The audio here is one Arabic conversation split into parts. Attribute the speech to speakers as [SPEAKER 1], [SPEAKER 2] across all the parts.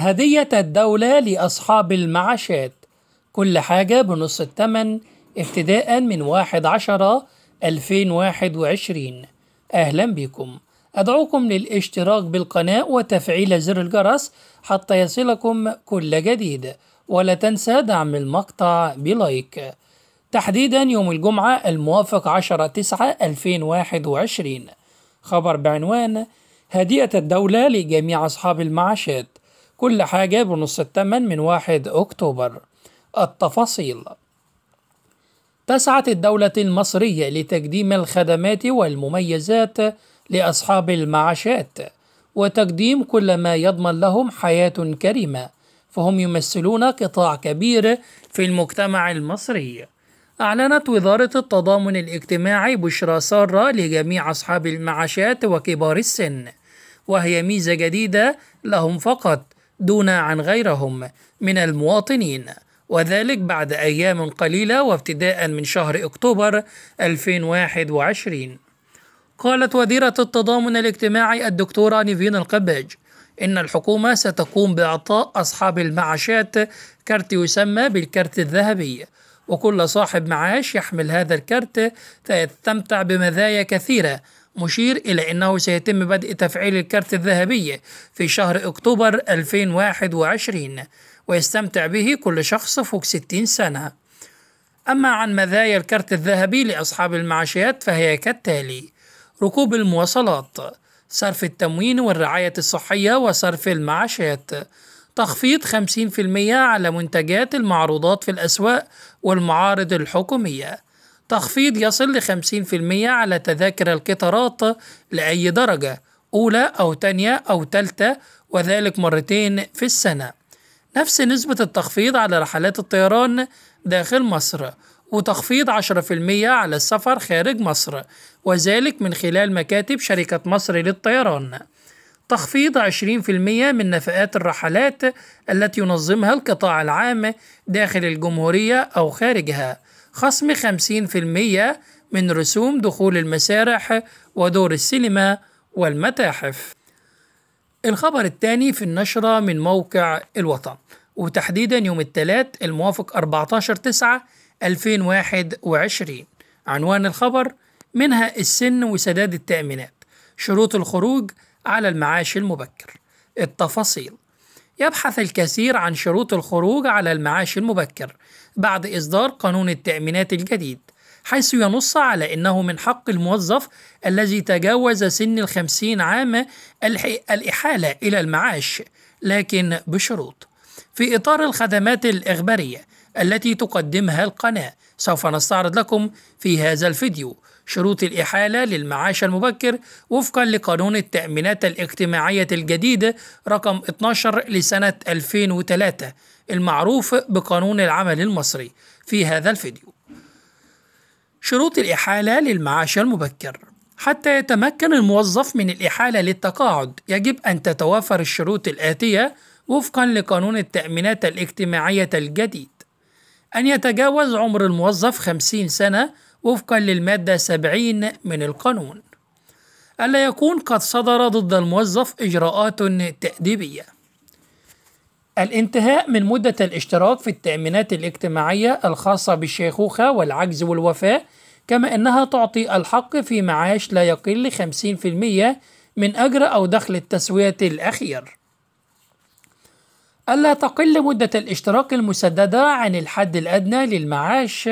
[SPEAKER 1] هدية الدولة لأصحاب المعاشات كل حاجة بنص الثمن ابتداء من واحد عشرة 2021 أهلا بكم أدعوكم للاشتراك بالقناة وتفعيل زر الجرس حتى يصلكم كل جديد ولا تنسى دعم المقطع بلايك تحديدا يوم الجمعة الموافق 10 9 2021 خبر بعنوان هدية الدولة لجميع أصحاب المعاشات كل حاجة بنص الثمن من واحد أكتوبر التفاصيل تسعت الدولة المصرية لتقديم الخدمات والمميزات لأصحاب المعاشات وتقديم كل ما يضمن لهم حياة كريمة فهم يمثلون قطاع كبير في المجتمع المصري أعلنت وزارة التضامن الاجتماعي بشرى سارة لجميع أصحاب المعاشات وكبار السن وهي ميزة جديدة لهم فقط دون عن غيرهم من المواطنين وذلك بعد أيام قليلة وابتداء من شهر أكتوبر 2021 قالت وزيرة التضامن الاجتماعي الدكتورة نيفين القباج إن الحكومة ستقوم بإعطاء أصحاب المعاشات كرت يسمى بالكرت الذهبي وكل صاحب معاش يحمل هذا الكرت سيستمتع بمزايا كثيرة مشير إلى أنه سيتم بدء تفعيل الكارت الذهبي في شهر أكتوبر 2021 ويستمتع به كل شخص فوق 60 سنة أما عن مزايا الكارت الذهبي لأصحاب المعاشات فهي كالتالي ركوب المواصلات صرف التموين والرعاية الصحية وصرف المعاشات تخفيض 50% على منتجات المعروضات في الأسواق والمعارض الحكومية تخفيض يصل ل 50% على تذاكر القطارات لأي درجة أولى أو تانية أو تالتة وذلك مرتين في السنة نفس نسبة التخفيض على رحلات الطيران داخل مصر وتخفيض 10% على السفر خارج مصر وذلك من خلال مكاتب شركة مصر للطيران تخفيض 20% من نفقات الرحلات التي ينظمها القطاع العام داخل الجمهورية أو خارجها خصم 50% من رسوم دخول المسارح ودور السينما والمتاحف الخبر الثاني في النشرة من موقع الوطن وتحديدا يوم الثلاث الموافق 14 9 2021 عنوان الخبر منها السن وسداد التأمينات شروط الخروج على المعاش المبكر التفاصيل يبحث الكثير عن شروط الخروج على المعاش المبكر بعد إصدار قانون التأمينات الجديد حيث ينص على أنه من حق الموظف الذي تجاوز سن الخمسين عام الإحالة إلى المعاش لكن بشروط في إطار الخدمات الإخبارية التي تقدمها القناة سوف نستعرض لكم في هذا الفيديو شروط الإحالة للمعاش المبكر وفقا لقانون التأمينات الاجتماعية الجديد رقم 12 لسنة 2003 المعروف بقانون العمل المصري في هذا الفيديو شروط الإحالة للمعاش المبكر حتى يتمكن الموظف من الإحالة للتقاعد يجب أن تتوافر الشروط الآتية وفقا لقانون التأمينات الاجتماعية الجديد أن يتجاوز عمر الموظف 50 سنة وفقا للمادة 70 من القانون ألا يكون قد صدر ضد الموظف إجراءات تأديبية الانتهاء من مدة الاشتراك في التأمينات الاجتماعية الخاصة بالشيخوخة والعجز والوفاة كما أنها تعطي الحق في معاش لا يقل 50% من أجر أو دخل التسوية الأخير ألا تقل مدة الاشتراك المسددة عن الحد الأدنى للمعاش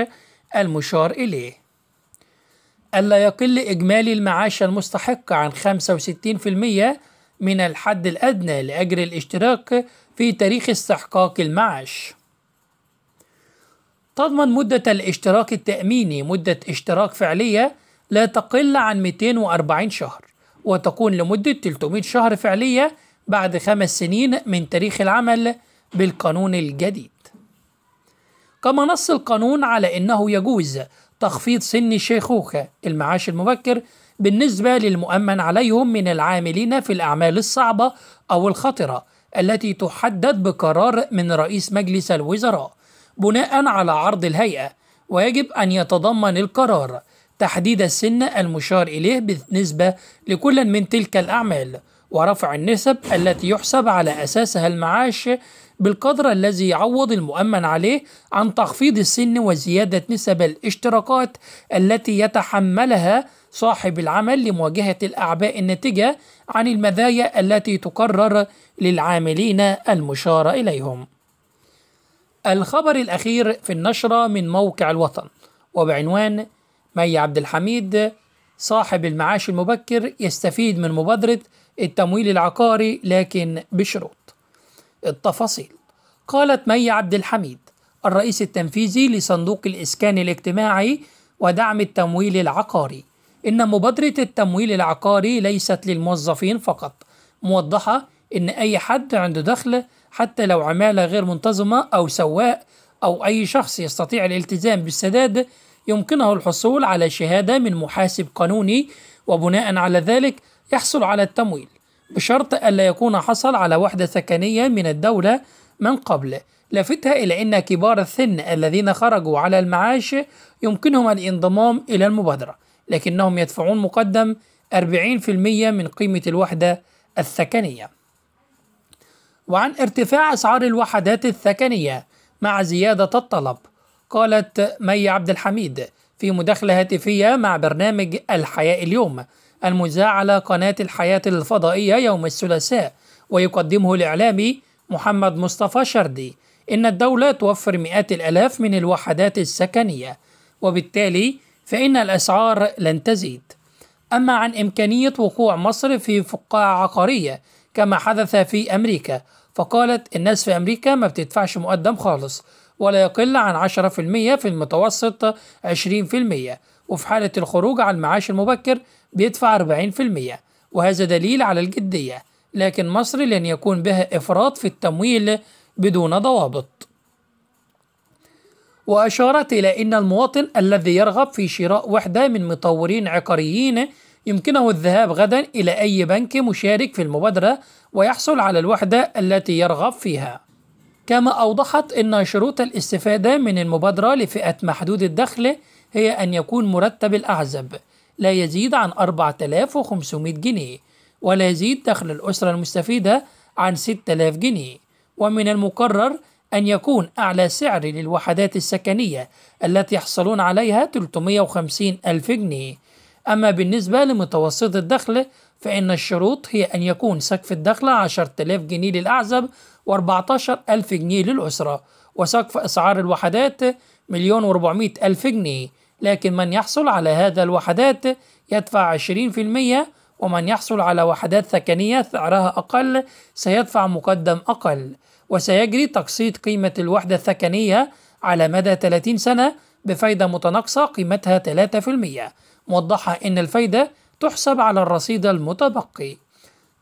[SPEAKER 1] المشار إليه ألا يقل إجمالي المعاش المستحق عن 65% من الحد الأدنى لأجر الاشتراك في تاريخ استحقاق المعاش تضمن مدة الاشتراك التأميني مدة اشتراك فعلية لا تقل عن 240 شهر وتكون لمدة 300 شهر فعلية بعد خمس سنين من تاريخ العمل بالقانون الجديد كما نص القانون على أنه يجوز تخفيض سن الشيخوخة المعاش المبكر بالنسبة للمؤمن عليهم من العاملين في الأعمال الصعبة أو الخطرة التي تحدد بقرار من رئيس مجلس الوزراء بناء على عرض الهيئة ويجب أن يتضمن القرار تحديد السن المشار إليه بالنسبة لكل من تلك الأعمال ورفع النسب التي يحسب على أساسها المعاش بالقدر الذي يعوض المؤمن عليه عن تخفيض السن وزيادة نسب الاشتراكات التي يتحملها صاحب العمل لمواجهة الأعباء الناتجة عن المزايا التي تقرر للعاملين المشار إليهم. الخبر الأخير في النشرة من موقع الوطن وبعنوان مي عبد الحميد صاحب المعاش المبكر يستفيد من مبادرة التمويل العقاري لكن بشروط التفاصيل قالت مي عبد الحميد الرئيس التنفيذي لصندوق الإسكان الاجتماعي ودعم التمويل العقاري إن مبادرة التمويل العقاري ليست للموظفين فقط موضحة إن أي حد عنده دخل حتى لو عمالة غير منتظمة أو سواق أو أي شخص يستطيع الالتزام بالسداد يمكنه الحصول على شهادة من محاسب قانوني وبناء على ذلك يحصل على التمويل بشرط ألا يكون حصل على وحدة سكنية من الدولة من قبل لافتها إلى أن كبار السن الذين خرجوا على المعاش يمكنهم الانضمام إلى المبادرة لكنهم يدفعون مقدم 40% من قيمة الوحدة السكنية وعن ارتفاع أسعار الوحدات السكنية مع زيادة الطلب قالت مي عبد الحميد في مداخلة هاتفية مع برنامج الحياة اليوم المذاع على قناة الحياة الفضائية يوم الثلاثاء ويقدمه الإعلامي محمد مصطفى شردي إن الدولة توفر مئات الألاف من الوحدات السكنية وبالتالي فإن الأسعار لن تزيد أما عن إمكانية وقوع مصر في فقاعة عقارية كما حدث في أمريكا فقالت الناس في أمريكا ما بتدفعش مقدم خالص ولا يقل عن 10% في المتوسط 20% وفي حالة الخروج عن المعاش المبكر بيدفع 40% وهذا دليل على الجدية لكن مصر لن يكون بها إفراط في التمويل بدون ضوابط وأشارت إلى أن المواطن الذي يرغب في شراء وحدة من مطورين عقاريين يمكنه الذهاب غدا إلى أي بنك مشارك في المبادرة ويحصل على الوحدة التي يرغب فيها كما أوضحت أن شروط الاستفادة من المبادرة لفئة محدود الدخل هي أن يكون مرتب الأعزب لا يزيد عن 4500 جنيه ولا يزيد دخل الأسرة المستفيدة عن 6000 جنيه ومن المقرر أن يكون أعلى سعر للوحدات السكنية التي يحصلون عليها 350 ألف جنيه أما بالنسبة لمتوسط الدخل فإن الشروط هي أن يكون سقف الدخل 10000 جنيه للأعزب و14000 جنيه للأسرة وسقف أسعار الوحدات مليون و ألف جنيه لكن من يحصل على هذا الوحدات يدفع 20% ومن يحصل على وحدات ثكنية سعرها أقل سيدفع مقدم أقل وسيجري تقسيط قيمة الوحدة الثكنية على مدى 30 سنة بفايدة متناقصة قيمتها 3% موضحة أن الفايدة تحسب على الرصيد المتبقي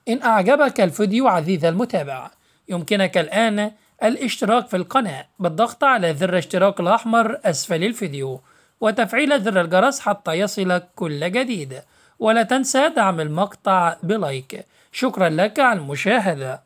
[SPEAKER 1] إن أعجبك الفيديو عزيز المتابع يمكنك الآن الاشتراك في القناة بالضغط على زر الاشتراك الأحمر أسفل الفيديو وتفعيل زر الجرس حتى يصلك كل جديد ولا تنسى دعم المقطع بلايك شكرا لك على المشاهدة